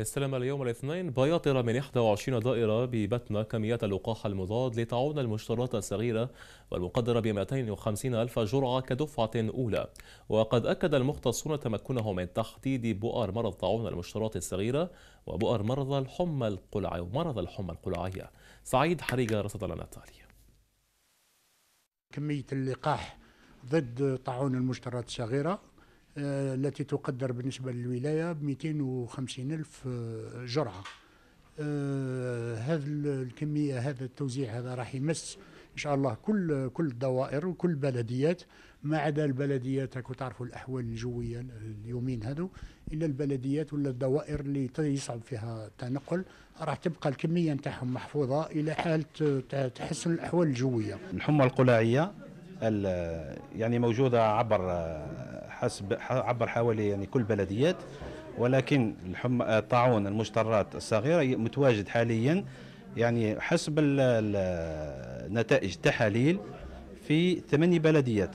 استلم اليوم الاثنين بياطر من 21 دائرة ببتنا كميات اللقاح المضاد لتعون المشترات الصغيرة والمقدرة ب 250 ألف جرعة كدفعة أولى وقد أكد المختصون تمكنهم من تحديد بؤر مرض طاعون المشترات الصغيرة وبؤر مرض الحمى القلعي ومرض الحمى القلعية سعيد حريقة رصد لنا التالي كمية اللقاح ضد طاعون المشترات الصغيرة آه، التي تقدر بالنسبة للولاية ب 250 ألف آه، جرعة آه، هذا الكمية هذا التوزيع هذا راح يمس إن شاء الله كل كل الدوائر وكل البلديات ما عدا البلديات راكو تعرفوا الأحوال الجوية اليومين هذو إلا البلديات ولا الدوائر اللي يصعب فيها التنقل راح تبقى الكمية نتاعهم محفوظة إلى حال تحسن الأحوال الجوية الحمى القلاعية يعني موجودة عبر حسب عبر حوالي يعني كل بلديات ولكن الطاعون المشترات الصغيره متواجد حاليا يعني حسب نتائج تحاليل في ثماني بلديات